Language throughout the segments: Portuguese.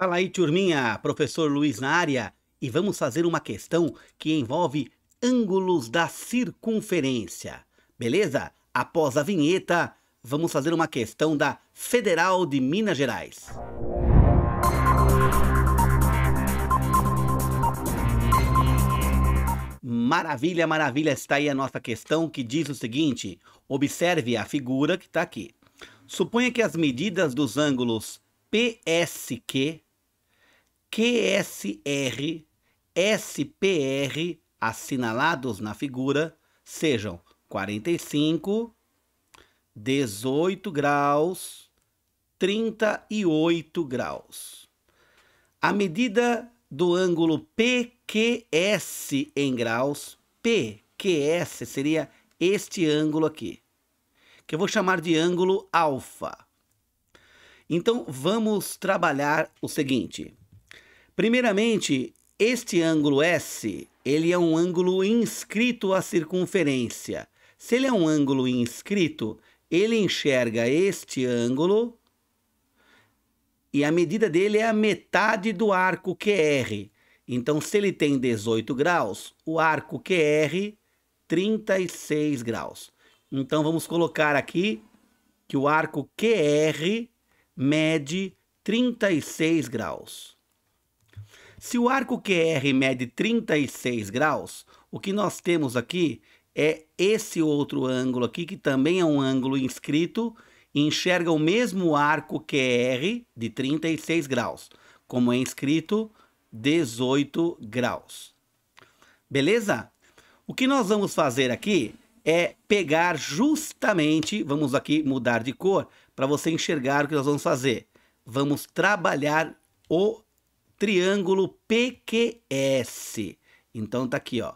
Fala aí, turminha, professor Luiz na área, e vamos fazer uma questão que envolve ângulos da circunferência. Beleza? Após a vinheta, vamos fazer uma questão da Federal de Minas Gerais. Maravilha, maravilha, está aí a nossa questão que diz o seguinte: observe a figura que está aqui. Suponha que as medidas dos ângulos PSQ, QSR, SPR assinalados na figura sejam 45, 18 graus, 38 graus. A medida do ângulo PQS em graus, PQS seria este ângulo aqui, que eu vou chamar de ângulo alfa. Então vamos trabalhar o seguinte: Primeiramente, este ângulo S, ele é um ângulo inscrito à circunferência. Se ele é um ângulo inscrito, ele enxerga este ângulo e a medida dele é a metade do arco QR. Então, se ele tem 18 graus, o arco QR 36 graus. Então, vamos colocar aqui que o arco QR mede 36 graus. Se o arco QR mede 36 graus, o que nós temos aqui é esse outro ângulo aqui, que também é um ângulo inscrito, e enxerga o mesmo arco QR de 36 graus, como é inscrito 18 graus. Beleza? O que nós vamos fazer aqui é pegar justamente, vamos aqui mudar de cor, para você enxergar o que nós vamos fazer. Vamos trabalhar o triângulo PQS. Então tá aqui, ó.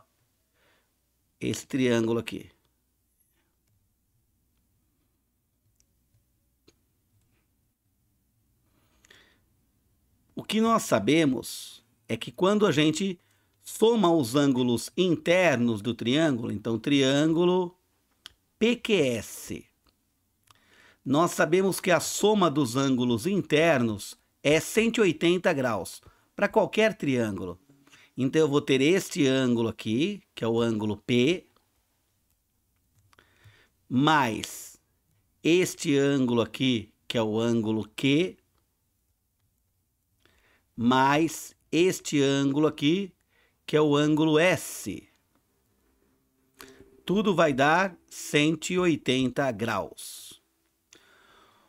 Esse triângulo aqui. O que nós sabemos é que quando a gente soma os ângulos internos do triângulo, então triângulo PQS, nós sabemos que a soma dos ângulos internos é 180 graus para qualquer triângulo. Então eu vou ter este ângulo aqui, que é o ângulo P, mais este ângulo aqui, que é o ângulo Q, mais este ângulo aqui, que é o ângulo S. Tudo vai dar 180 graus.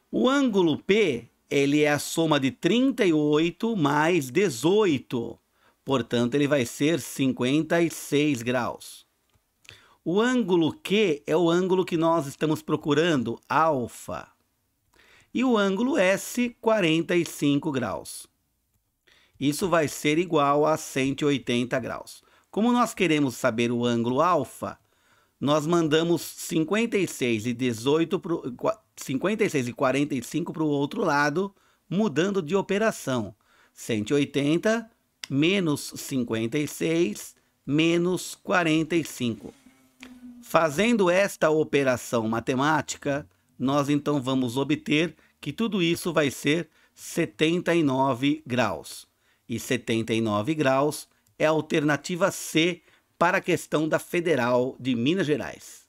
O ângulo P ele é a soma de 38 mais 18. Portanto, ele vai ser 56 graus. O ângulo Q é o ângulo que nós estamos procurando, alfa. E o ângulo S, 45 graus. Isso vai ser igual a 180 graus. Como nós queremos saber o ângulo alfa, nós mandamos 56 e 18 pro, 56 e 45 para o outro lado, mudando de operação. 180 menos 56 menos 45. Fazendo esta operação matemática, nós então vamos obter que tudo isso vai ser 79 graus. E 79 graus é a alternativa C para a questão da Federal de Minas Gerais.